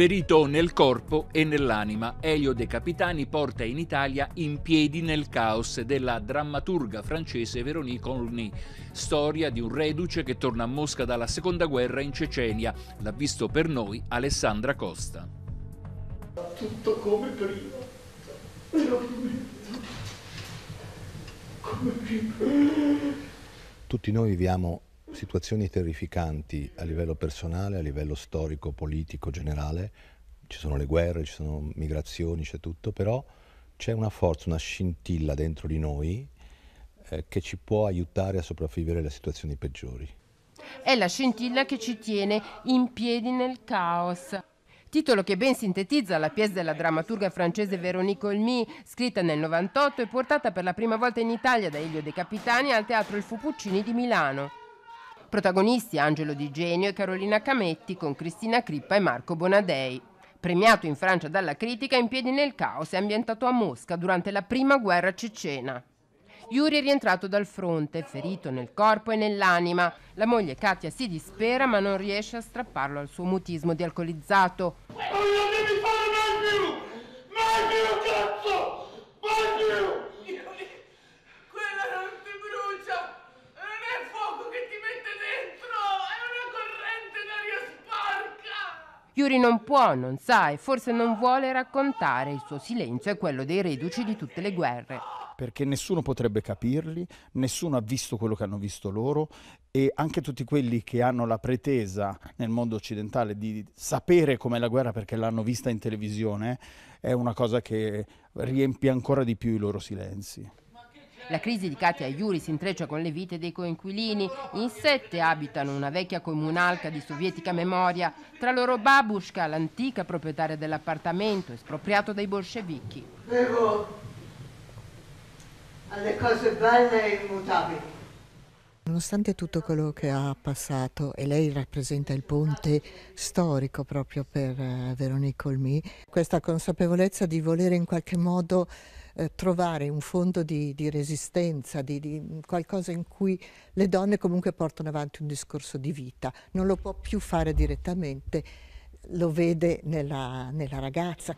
Ferito nel corpo e nell'anima, Elio De Capitani porta in Italia In piedi nel caos della drammaturga francese Véronique Olny, storia di un reduce che torna a Mosca dalla seconda guerra in Cecenia. L'ha visto per noi Alessandra Costa. Tutto come prima, però come prima. Tutti noi viviamo situazioni terrificanti a livello personale, a livello storico, politico, generale, ci sono le guerre, ci sono migrazioni, c'è tutto, però c'è una forza, una scintilla dentro di noi eh, che ci può aiutare a sopravvivere alle situazioni peggiori. È la scintilla che ci tiene in piedi nel caos. Titolo che ben sintetizza la pièce della drammaturga francese Véronique Olmy, scritta nel 98 e portata per la prima volta in Italia da Elio De Capitani al Teatro Il Fu Puccini di Milano. Protagonisti Angelo Di Genio e Carolina Cametti con Cristina Crippa e Marco Bonadei. Premiato in Francia dalla critica, In piedi nel caos è ambientato a Mosca durante la prima guerra cecena. Yuri è rientrato dal fronte, ferito nel corpo e nell'anima. La moglie Katia si dispera ma non riesce a strapparlo al suo mutismo di alcolizzato. Yuri non può, non sa e forse non vuole raccontare. Il suo silenzio e quello dei reduci di tutte le guerre. Perché nessuno potrebbe capirli, nessuno ha visto quello che hanno visto loro e anche tutti quelli che hanno la pretesa nel mondo occidentale di sapere com'è la guerra perché l'hanno vista in televisione eh, è una cosa che riempie ancora di più i loro silenzi. La crisi di Katia e Yuri si intreccia con le vite dei coinquilini. In sette abitano una vecchia comunalca di sovietica memoria, tra loro Babushka, l'antica proprietaria dell'appartamento espropriato dai bolscevichi. Devo alle cose belle e immutabili. Nonostante tutto quello che ha passato, e lei rappresenta il ponte storico proprio per eh, Veronique Olmi, questa consapevolezza di volere in qualche modo eh, trovare un fondo di, di resistenza, di, di, qualcosa in cui le donne comunque portano avanti un discorso di vita. Non lo può più fare direttamente, lo vede nella, nella ragazza.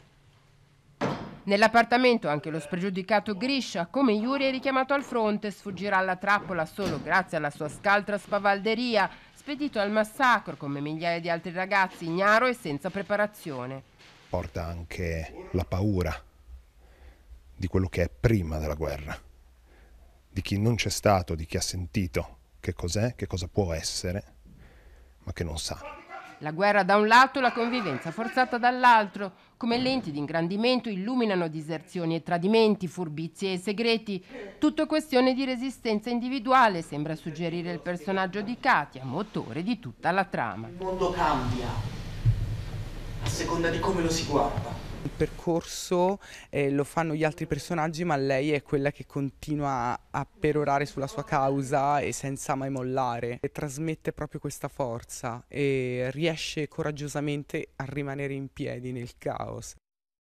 Nell'appartamento anche lo spregiudicato Griscia, come Yuri, è richiamato al fronte, sfuggirà alla trappola solo grazie alla sua scaltra spavalderia, spedito al massacro come migliaia di altri ragazzi, ignaro e senza preparazione. Porta anche la paura di quello che è prima della guerra, di chi non c'è stato, di chi ha sentito che cos'è, che cosa può essere, ma che non sa. La guerra da un lato, la convivenza forzata dall'altro, come lenti di ingrandimento illuminano diserzioni e tradimenti, furbizie e segreti. Tutto questione di resistenza individuale, sembra suggerire il personaggio di Katia, motore di tutta la trama. Il mondo cambia a seconda di come lo si guarda. Il percorso eh, lo fanno gli altri personaggi ma lei è quella che continua a perorare sulla sua causa e senza mai mollare e trasmette proprio questa forza e riesce coraggiosamente a rimanere in piedi nel caos.